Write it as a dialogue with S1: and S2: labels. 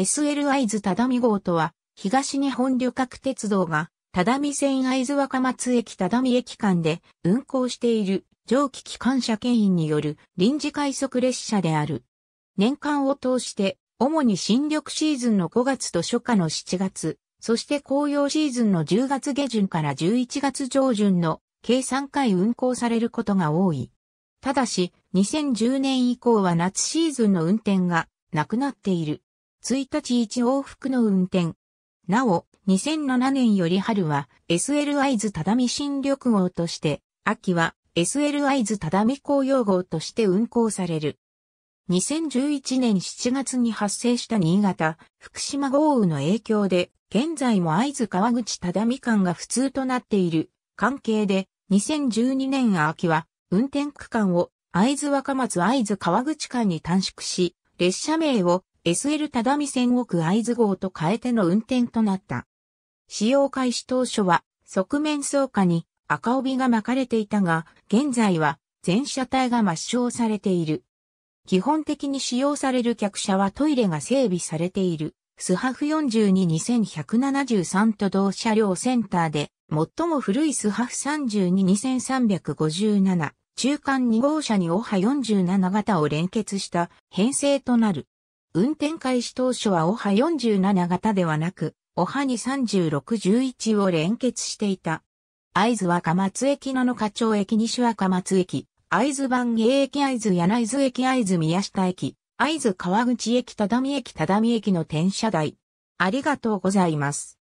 S1: SL 合図只見号とは、東日本旅客鉄道が、只見線会津若松駅只見駅間で運行している蒸気機関車牽引による臨時快速列車である。年間を通して、主に新緑シーズンの5月と初夏の7月、そして紅葉シーズンの10月下旬から11月上旬の計3回運行されることが多い。ただし、2010年以降は夏シーズンの運転がなくなっている。1日1往復の運転。なお、2007年より春は SLI 図只見新緑号として、秋は SLI 図只見紅葉号として運行される。2011年7月に発生した新潟、福島豪雨の影響で、現在も合図川口只見間が不通となっている関係で、2012年秋は運転区間を合図若松合図川口間に短縮し、列車名を SL 只見線奥合図号と変えての運転となった。使用開始当初は、側面倉下に赤帯が巻かれていたが、現在は全車体が抹消されている。基本的に使用される客車はトイレが整備されている。スハフ422173都道車両センターで、最も古いスハフ322357、中間2号車にオハ47型を連結した編成となる。運転開始当初はオハ47型ではなく、オハに3611を連結していた。合会津若松駅な7日町駅西若松駅、合図番芸駅合図柳津駅合図宮下駅、合図川口駅只見駅只見駅の転車台。ありがとうございます。